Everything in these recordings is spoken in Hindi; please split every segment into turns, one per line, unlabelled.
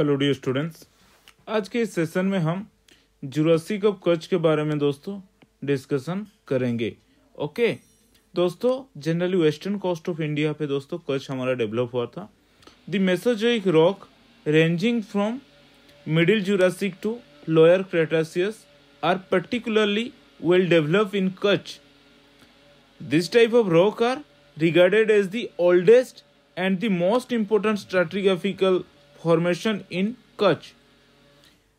हेलो डियर स्टूडेंट्स आज के इस सेशन में हम जुरासिक ऑफ कच्छ के बारे में दोस्तों डिस्कशन करेंगे ओके दोस्तों generally western coast of India पे दोस्तों कच्छ हमारा डेवलप हुआ था the Mesozoic rock ranging from middle Jurassic to lower Cretaceous are particularly well develop in Kutch this type of rock are regarded as the oldest and the most important stratigraphical formation in Kutch.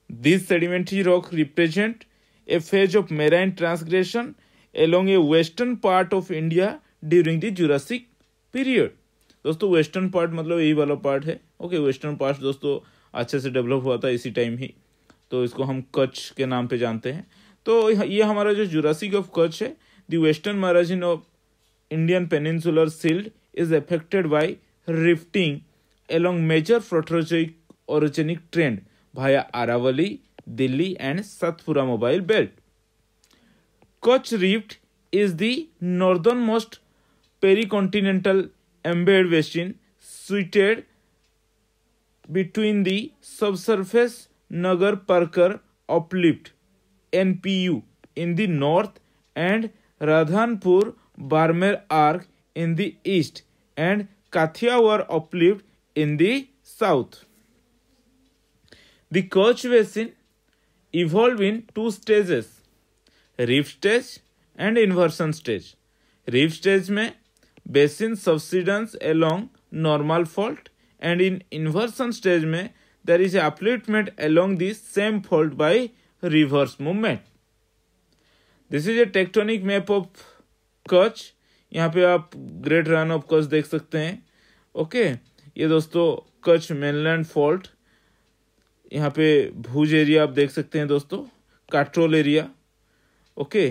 These sedimentary rocks represent a phase of marine transgression along a western part of India during the Jurassic period. दोस्तों वेस्टर्न पार्ट मतलब यही वाला पार्ट है ओके वेस्टर्न पार्ट दोस्तों अच्छे से डेवलप हुआ था इसी टाइम ही तो इसको हम कच्छ के नाम पे जानते हैं तो ये हमारा जो जुरासिक ऑफ कच्छ है the western margin of Indian peninsular shield is affected by rifting along major Proterozoic orogenic trend via Aravalli, Delhi and Satpura mobile belt. Kutch Rift is the northernmost pericontinental embedded basin situated between the subsurface Nagar Parker uplift NPU in the north and Radhanpur Barmer arc in the east and Kathiawar uplift in the south. The Kerch Basin evolved in two stages, reef stage and inversion stage. Reef stage में basin subsidence along normal fault and in inversion stage में there is upliftment along the same fault by reverse movement. This is a tectonic map of Kutch यहाँ पे आप ग्रेट रन ऑफ कच्छ देख सकते हैं ओके okay? ये दोस्तों कच्छ मेनलैंड फॉल्ट यहाँ पे भूज एरिया आप देख सकते हैं दोस्तों Katrol area okay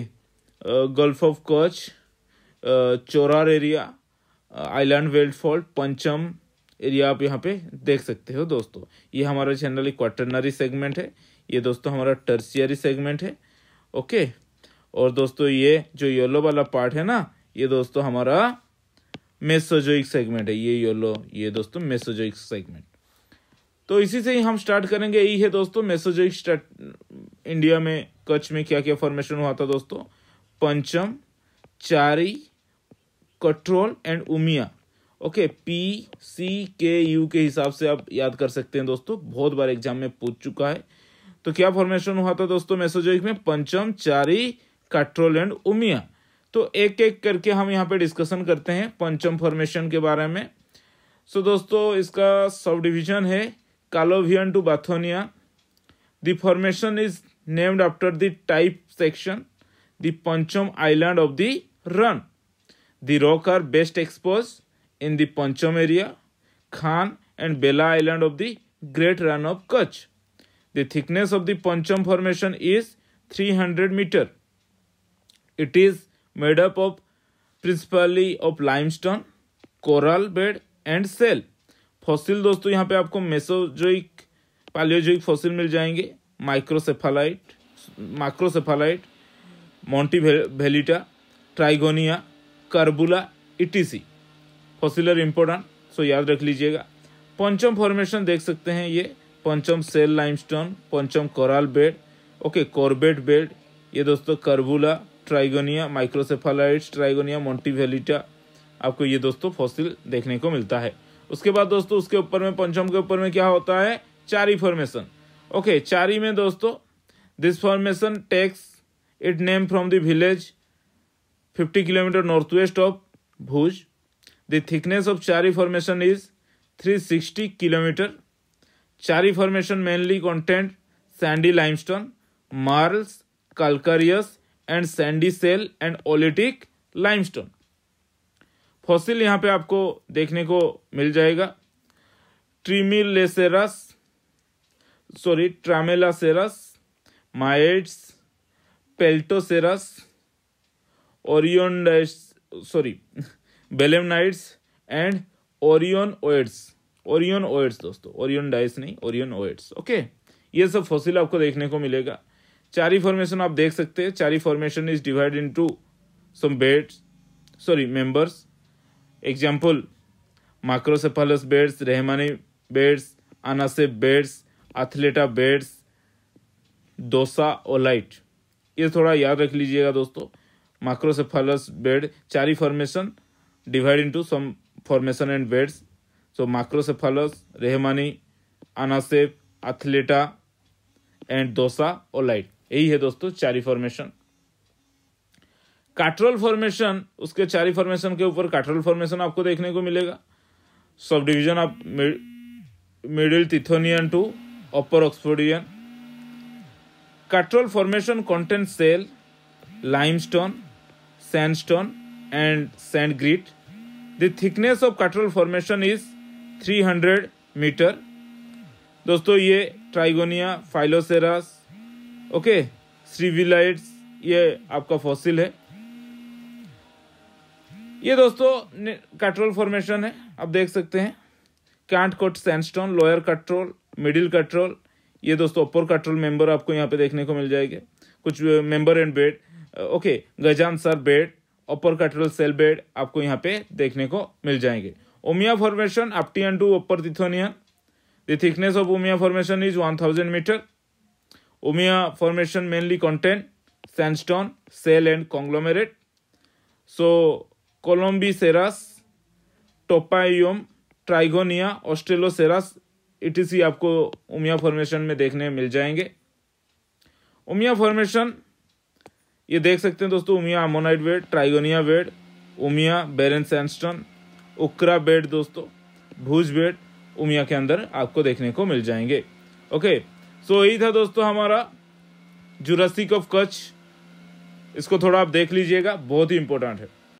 gulf of Kutch Chorar area island belt fault Pancham area आप यहाँ पे देख सकते हो दोस्तों ये हमारा जनरली क्वाटरनरी सेगमेंट है ये दोस्तों हमारा टर्सियरी सेगमेंट है ओके और दोस्तों ये जो येलो वाला पार्ट है ना ये दोस्तों हमारा मेसोजोइक सेगमेंट है ये योलो ये दोस्तों मेसोजोइक सेगमेंट तो इसी से ही हम स्टार्ट करेंगे यही है दोस्तों मेसोजोइक इंडिया में कच्छ में क्या क्या फॉर्मेशन हुआ था दोस्तों Pancham Chari Katrol and Umia okay P C K U के हिसाब से आप याद कर सकते हैं दोस्तों बहुत बार एग्जाम में पूछ चुका है तो क्या फॉर्मेशन हुआ था दोस्तों मेसोजोइक में पंचम चारी कट्रोल एंड उमिया तो एक एक करके हम यहाँ पे डिस्कशन करते हैं पंचम फॉर्मेशन के बारे में सो so, दोस्तों इसका सब डिविजन है Callovian to Bathonian the formation is named after the type section the Pancham island of the Rann the rock are best expose in the Pancham area Khan and Bela island of the great Rann of Kutch the thickness of the Pancham formation is three hundred metre it is made up of principally of limestone coral bed and shale fossil दोस्तों यहाँ पे आपको मेसोजोइक पालियोजोइक फॉसिल मिल जाएंगे माइक्रोसेफालाइट माइक्रोसेफालाइट मोंटी वेलिटा ट्राइगोनिया कर्बुला इटीसी फॉसिलर इम्पोर्टेंट सो याद रख लीजिएगा पंचम फॉर्मेशन देख सकते हैं ये पंचम shale limestone Pancham coral bed okay Corbett bed ये दोस्तों कर्बुला ट्राइगोनिया माइक्रोसेफालाइट्स ट्राइगोनिया मोन्टीवेलिटा आपको ये दोस्तों फॉसिल देखने को मिलता है उसके बाद दोस्तों उसके ऊपर में पंचम के ऊपर में क्या होता है चारी फॉर्मेशन ओके चारी में दोस्तों this formation takes it name from the village 50 kilometre north west of Bhuj the thickness of Chari formation is 360 kilometre Chari formation mainly content sandy limestone marls calcareous and sandy shale and oolitic limestone fossil यहां पे आपको देखने को मिल जाएगा ट्रीमिलेसेरस सॉरी ट्रामेलासेरस माइड्स पेल्टोसेरस ओरियन सॉरी बेलेमनाइड्स एंड ओरियन ओइड्स ओरियन ओइड्स दोस्तों ओरियन डाइस नहीं ओरियन ओइड्स ओके ये सब फॉसिल आपको देखने को मिलेगा चारी फॉर्मेशन आप देख सकते हैं Chari formation is divide into some beds sorry members example Macrocephalus beds Rehmanni beds Anceps beds Athleta beds Dhosa oolite ये थोड़ा याद रख लीजिएगा दोस्तों Macrocephalus bed Chari formation divide in some formation and beds so Macrocephalus Rehmanni Anceps Athleta and Dhosa oolite यही है दोस्तों चारी फॉर्मेशन काट्रोल फॉर्मेशन उसके चारी फॉर्मेशन के ऊपर काट्रोल फॉर्मेशन आपको देखने को मिलेगा sub division of middle Tithonian to upper Oxfordian Katrol formation content shale limestone sandstone and sand grit. The of of formation is three 300 metre दोस्तों ये ट्राइगोनिया फाइलोसेरास ओके श्रीविलाइट्स ये आपका फॉसिल है ये दोस्तों कैट्रोल फॉर्मेशन है आप देख सकते हैं Kanthkot sandstone lower Katrol middle Katrol ये दोस्तों अपर कट्रोल मेंबर आपको यहाँ पे देखने को मिल जाएंगे कुछ member and bed okay Gajansar bed upper Katrol shale bed आपको यहाँ पे देखने को मिल जाएंगे Umia formation Aptian and to upper Tithonian the thickness of Umia formation is one thousand metre Umia formation mainly contain sandstone, shale and conglomerate. So Columbiceras, Topium, Trigonia, Australoceras etc आपको उमिया फॉर्मेशन में देखने मिल जाएंगे उमिया फॉर्मेशन ये देख सकते हैं दोस्तों Umia ammonite bed Trigonia bed Umia barren sandstone Ukra bed दोस्तों भूज बेड उमिया के अंदर आपको देखने को मिल जाएंगे ओके सो so, यही था दोस्तों हमारा जुरासिक ऑफ कच्छ इसको थोड़ा आप देख लीजिएगा बहुत ही इंपॉर्टेंट है